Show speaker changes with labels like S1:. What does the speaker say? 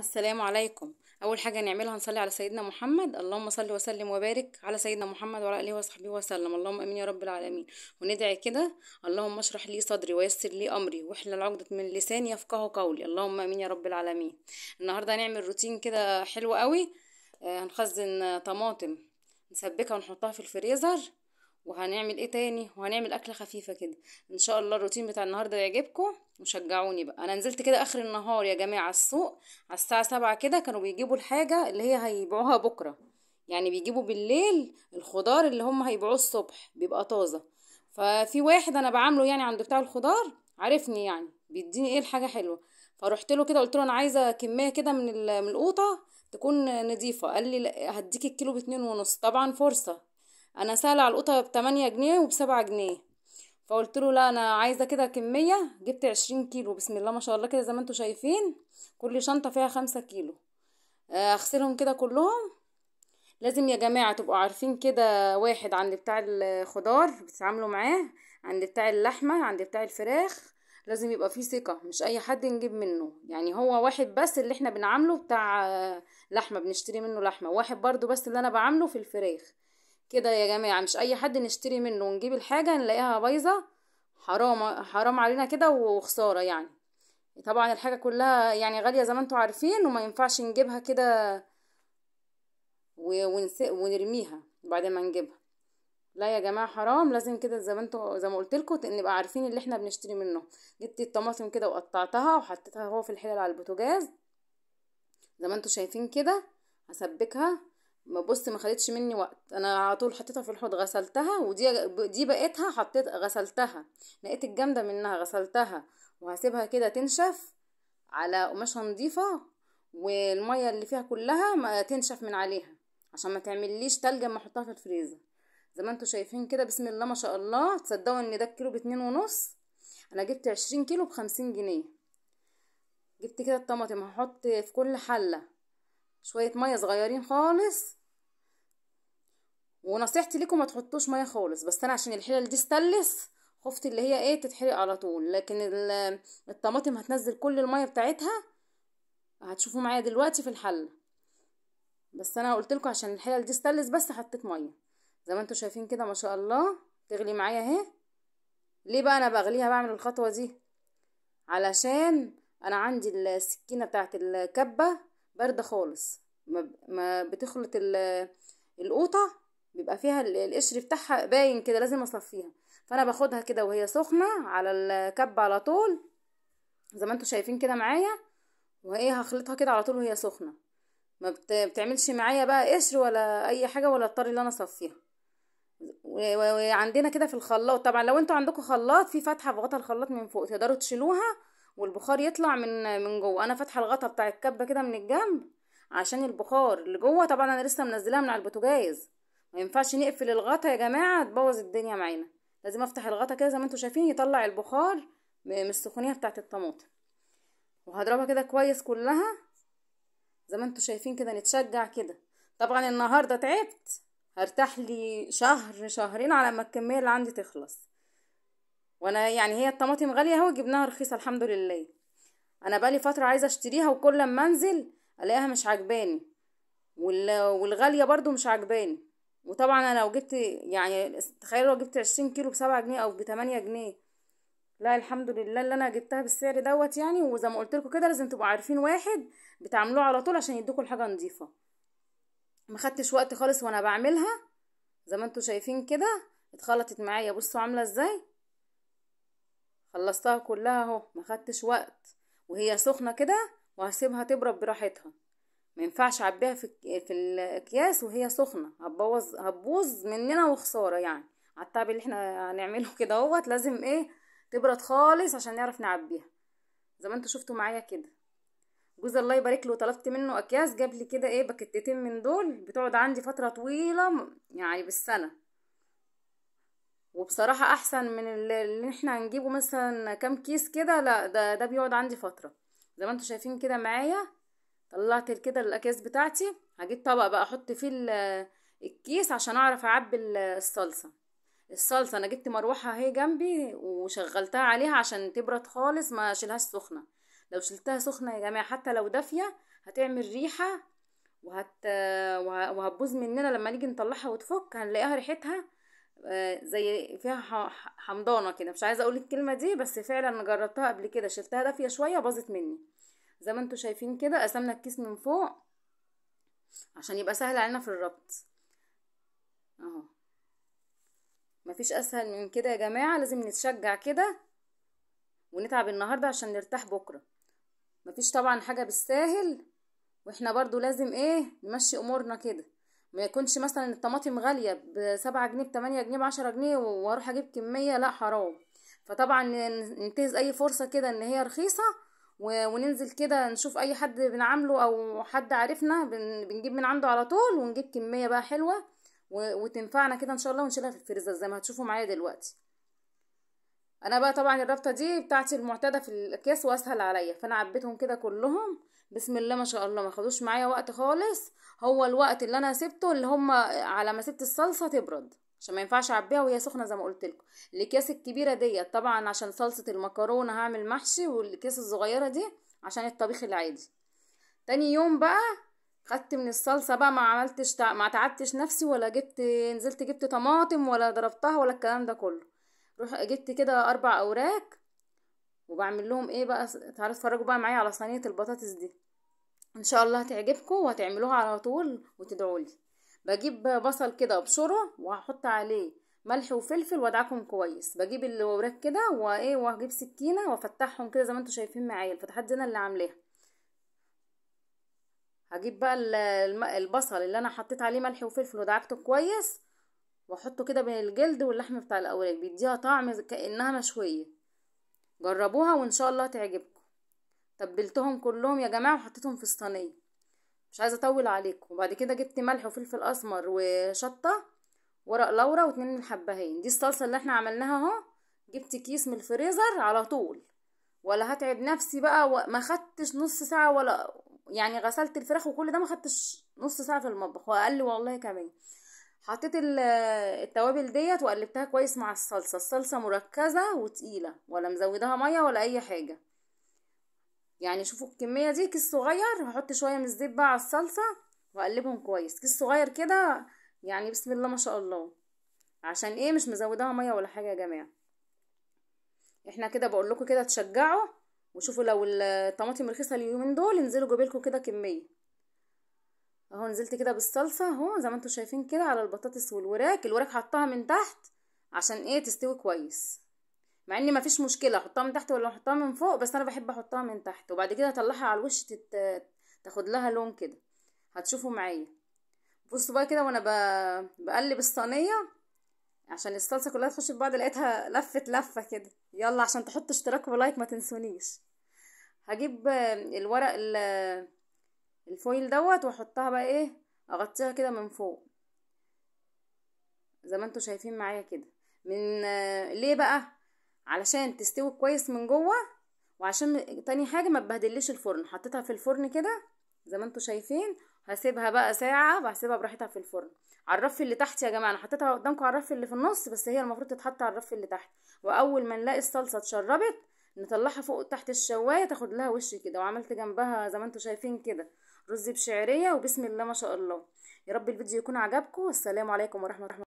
S1: السلام عليكم اول حاجه نعملها نصلي على سيدنا محمد اللهم صل وسلم وبارك على سيدنا محمد وعلى اله وصحبه وسلم اللهم امين يا رب العالمين وندعي كده اللهم اشرح لي صدري ويسر لي امري واحلل عقده من لساني يفقه قولي اللهم امين يا رب العالمين النهارده هنعمل روتين كده حلو قوي آه، هنخزن طماطم نسبكها ونحطها في الفريزر وهنعمل ايه تاني وهنعمل اكله خفيفه كده ان شاء الله الروتين بتاع النهارده يعجبكم وشجعوني بقى انا نزلت كده اخر النهار يا جماعه السوق على الساعه سبعة كده كانوا بيجيبوا الحاجه اللي هي هيبيعوها بكره يعني بيجيبوا بالليل الخضار اللي هم هيبيعوه الصبح بيبقى طازه ففي واحد انا بعامله يعني عند بتاع الخضار عارفني يعني بيديني ايه الحاجه حلوه فروحت له كده قلت له انا عايزه كميه كده من من القوطه تكون نظيفه قال لي هديك الكيلو باتنين ونص طبعا فرصه انا سالة على القطة بتمانية جنيه وبسبعة جنيه فقلت له لا انا عايزة كده كمية جبت عشرين كيلو بسم الله ما شاء الله كده زي ما انتوا شايفين كل شنطة فيها خمسة كيلو آه، اغسلهم كده كلهم لازم يا جماعة تبقوا عارفين كده واحد عند بتاع الخضار بتتعاملوا معاه عند بتاع اللحمة عند بتاع الفراخ لازم يبقى فيه ثقة مش أي حد نجيب منه يعني هو واحد بس اللي احنا بنعامله بتاع آه، لحمة بنشتري منه لحمة واحد برضو بس اللي أنا بعامله في الفراخ كده يا جماعة مش اي حد نشتري منه ونجيب الحاجة نلاقيها بايظة حرام حرام علينا كده وخسارة يعني طبعا الحاجة كلها يعني غالية زي ما انتوا عارفين وما ينفعش نجيبها كده ونرميها بعد ما نجيبها لا يا جماعه حرام لازم كده زي ما انتوا زي ما قلت لكم نبقى عارفين اللي احنا بنشتري منه جبت الطماطم كده وقطعتها وحطيتها هو في الحله على البوتاجاز زي ما انتوا شايفين كده هسبكها ما بص ما خدتش مني وقت انا على طول حطيتها في الحوض غسلتها ودي دي بقيتها حطيت غسلتها لقيت الجامده منها غسلتها وهسيبها كده تنشف على قماشه نظيفه والميه اللي فيها كلها ما تنشف من عليها عشان ما تعمليش تلج اما احطها في الفريزر زي ما انتوا شايفين كده بسم الله ما شاء الله تصدقوا ان ده الكيلو باتنين ونص انا جبت عشرين كيلو بخمسين جنيه جبت كده الطماطم هحط في كل حله شويه ميه صغيرين خالص ونصيحتي لكم ما تحطوش ميه خالص بس انا عشان الحلل دي استلس خفت اللي هي ايه تتحرق على طول لكن الطماطم هتنزل كل الميه بتاعتها هتشوفوا معايا دلوقتي في الحله بس انا قلت لكم عشان الحلل دي استلس بس حطيت ميه زي ما انتم شايفين كده ما شاء الله تغلي معايا اهي ليه بقى انا بغليها بعمل الخطوه دي علشان انا عندي السكينه بتاعت الكبه بارده خالص ما بتخلط القوطه بيبقى فيها القشر بتاعها باين كده لازم اصفيها فانا باخدها كده وهي سخنه على الكب على طول زي ما انتم شايفين كده معايا وايه هخلطها كده على طول وهي سخنه ما بتعملش معايا بقى قشر ولا اي حاجه ولا اضطر ان انا اصفيها وعندنا كده في الخلاط طبعا لو انتوا عندكم خلاط في فتحه في غطا الخلاط من فوق تقدروا تشيلوها والبخار يطلع من من جوه انا فاتحه الغطا بتاع الكبه كده من الجنب عشان البخار اللي جوه طبعا انا لسه منزلاها من على البوتاجاز ما ينفعش نقفل الغطا يا جماعه تبوظ الدنيا معانا لازم افتح الغطا كده زي ما انتم شايفين يطلع البخار من السخونيه بتاعه الطماطم وهضربها كده كويس كلها زي ما انتم شايفين كده نتشجع كده طبعا النهارده تعبت هرتاح لي شهر شهرين على ما الكميه اللي عندي تخلص وانا يعني هي الطماطم غاليه اهو جبناها رخيصه الحمد لله انا بقالي فتره عايزه اشتريها وكل ما انزل الاقيها مش عجباني والغاليه برضو مش عجباني وطبعا انا لو جبت يعني تخيل لو جبت عشرين كيلو بسبعة جنيه او بتمانية جنيه لا الحمد لله اللي انا جبتها بالسعر دوت يعني وزي ما قلت لكم كده لازم تبقوا عارفين واحد بتعملوه على طول عشان يدوكوا الحاجه نظيفه ما خدتش وقت خالص وانا بعملها زي ما انتوا شايفين كده اتخلطت معايا بصوا عامله ازاي خلصتها كلها اهو ما خدتش وقت وهي سخنه كده وهسيبها تبرد براحتها ما ينفعش اعبيها في في الاكياس وهي سخنه هتبوظ هتبوظ مننا وخساره يعني على التعب اللي احنا هنعمله كده اهوت لازم ايه تبرد خالص عشان نعرف نعبيها زي ما انتوا شفتوا معايا كده جوز الله يبارك له طلبت منه اكياس جاب لي كده ايه باكيتتين من دول بتقعد عندي فتره طويله يعني بالسنه وبصراحه احسن من اللي احنا هنجيبه مثلا كام كيس كده لا ده ده بيقعد عندي فتره زي ما انتوا شايفين كده معايا طلعت كده الاكياس بتاعتي هجيب طبق بقى احط فيه الكيس عشان اعرف اعبي الصلصه الصلصه انا جبت مروحه اهي جنبي وشغلتها عليها عشان تبرد خالص ما اشيلهاش سخنه لو شلتها سخنه يا جماعه حتى لو دافيه هتعمل ريحه وهت وهتبوظ مننا لما نيجي نطلعها وتفك هنلاقيها ريحتها آه، زي فيها حمضانه كده مش عايزه اقول الكلمه دي بس فعلا جربتها قبل كده شلتها دافيه شويه باظت مني زي ما انتوا شايفين كده قسمنا الكيس من فوق عشان يبقى سهل علينا في الربط اهو مفيش اسهل من كده يا جماعه لازم نتشجع كده ونتعب النهارده عشان نرتاح بكره مفيش طبعا حاجه بالساهل واحنا برضو لازم ايه نمشي امورنا كده ما يكونش مثلا الطماطم غاليه بسبعة جنيه بتمانية جنيه بعشرة جنيه واروح اجيب كميه لا حرام فطبعا ننتهز اي فرصه كده ان هي رخيصه وننزل كده نشوف اي حد بنعامله او حد عارفنا بنجيب من عنده على طول ونجيب كميه بقى حلوه وتنفعنا كده ان شاء الله ونشيلها في الفريزر زي ما هتشوفوا معايا دلوقتي انا بقى طبعا الرابطه دي بتاعتي المعتاده في الاكياس واسهل عليا فانا عبيتهم كده كلهم بسم الله ما شاء الله ما خدوش معايا وقت خالص هو الوقت اللي انا سبته اللي هم على ما سبت الصلصه تبرد عشان ما ينفعش اعبيها وهي سخنه زي ما قلت لكم الاكياس الكبيره ديت طبعا عشان صلصه المكرونه هعمل محشي والاكياس الصغيره دي عشان الطبيخ العادي تاني يوم بقى خدت من الصلصه بقى ما عملتش تع... ما تعبتش نفسي ولا جبت نزلت جبت طماطم ولا ضربتها ولا الكلام ده كله روح جبت كده اربع اوراق وبعمل لهم ايه بقى تعالوا اتفرجوا بقى معايا على صينيه البطاطس دي ان شاء الله هتعجبكم وهتعملوها على طول وتدعوا لي بجيب بصل كده ابشره وهحط عليه ملح وفلفل وادعكم كويس بجيب الوراك كده وايه وهجيب سكينه وافتحهم كده زي ما انتم شايفين معايا الفتحات دي انا اللي عاملاها هجيب بقى البصل اللي انا حطيت عليه ملح وفلفل ودعكته كويس واحطه كده بين الجلد واللحم بتاع الاوراق بيديها طعم كانها مشويه جربوها وان شاء الله تعجبكم تبلتهم كلهم يا جماعه وحطيتهم في الصينيه مش عايزه اطول عليكم وبعد كده جبت ملح وفلفل اسمر وشطه ورق لورا واتنين الحبهين دي الصلصه اللي احنا عملناها اهو جبت كيس من الفريزر على طول ولا هتعب نفسي بقى ما خدتش نص ساعه ولا يعني غسلت الفراخ وكل ده ما خدتش نص ساعه في المطبخ واقل والله كمان حطيت التوابل ديت وقلبتها كويس مع الصلصه الصلصه مركزه وتقيله ولا مزوداها ميه ولا اي حاجه يعني شوفوا الكميه دي كيس صغير هحط شويه من الزيت بقى على الصلصه واقلبهم كويس كيس صغير كده يعني بسم الله ما شاء الله عشان ايه مش مزوداها ميه ولا حاجه يا جماعه احنا كده بقول لكم كده تشجعوا وشوفوا لو الطماطم رخيصه اليومين دول انزلوا جيبوا كده كميه اهو نزلت كده بالصلصه اهو زي ما انتم شايفين كده على البطاطس والوراك الوراك حطها من تحت عشان ايه تستوي كويس مع ان مفيش مشكله احطها من تحت ولا احطها من فوق بس انا بحب احطها من تحت وبعد كده اطلعها على الوش تت... تاخد لها لون كده هتشوفوا معايا بصوا بقى كده وانا ب... بقلب الصينيه عشان الصلصه كلها تخش في بعض لقيتها لفت لفه كده يلا عشان تحطوا اشتراك ولايك ما تنسونيش هجيب الورق ال الفويل دوت واحطها بقى ايه اغطيها كده من فوق زي ما انتوا شايفين معايا كده من ليه بقى علشان تستوي كويس من جوه وعشان تاني حاجه ما تبهدلش الفرن حطيتها في الفرن كده زي ما انتوا شايفين هسيبها بقى ساعه وهسيبها براحتها في الفرن على الرف اللي تحت يا جماعه انا حطيتها قدامكم على الرف اللي في النص بس هي المفروض تتحط على الرف اللي تحت واول ما نلاقي الصلصه اتشربت نطلعها فوق تحت الشوايه تاخد لها وش كده وعملت جنبها زي ما انتوا شايفين كده رز بشعريه وبسم الله ما شاء الله يا رب الفيديو يكون عجبكم والسلام عليكم ورحمه الله